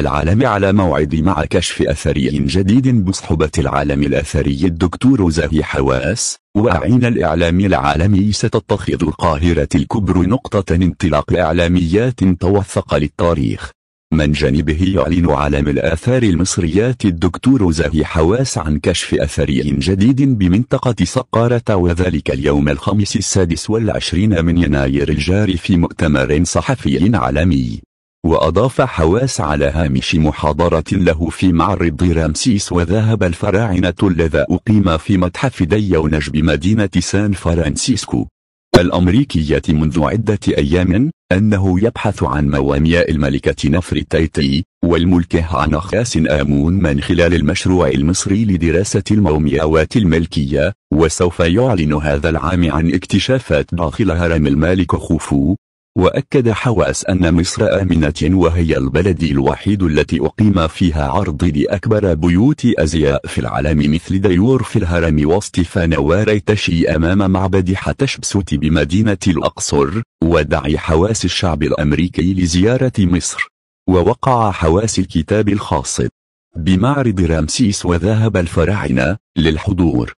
العالم على موعد مع كشف أثري جديد بصحبة العالم الأثري الدكتور زهي حواس وأعين الإعلام العالمي ستتخذ القاهرة الكبرى نقطة انطلاق إعلاميات توثق للتاريخ من جانبه يعلن عالم الآثار المصريات الدكتور زهي حواس عن كشف أثري جديد بمنطقة سقارة وذلك اليوم الخامس السادس والعشرين من يناير الجاري في مؤتمر صحفي عالمي وأضاف حواس على هامش محاضرة له في معرض رامسيس وذهب الفراعنة الذي أقيم في متحف دي ونجب مدينة سان فرانسيسكو الأمريكية منذ عدة أيام أنه يبحث عن موامياء الملكة نفر نفرتيتي والملكه عنخاس آمون من خلال المشروع المصري لدراسة المومياوات الملكية وسوف يعلن هذا العام عن اكتشافات داخل هرم الملك خوفو وأكد حواس أن مصر آمنة وهي البلد الوحيد التي أقيم فيها عرض لأكبر بيوت أزياء في العالم مثل ديور في الهرم وستيفان واريتشي أمام معبد حتشبسوت بمدينة الأقصر ودعي حواس الشعب الأمريكي لزيارة مصر ووقع حواس الكتاب الخاص بمعرض رامسيس وذهب الفراعنة للحضور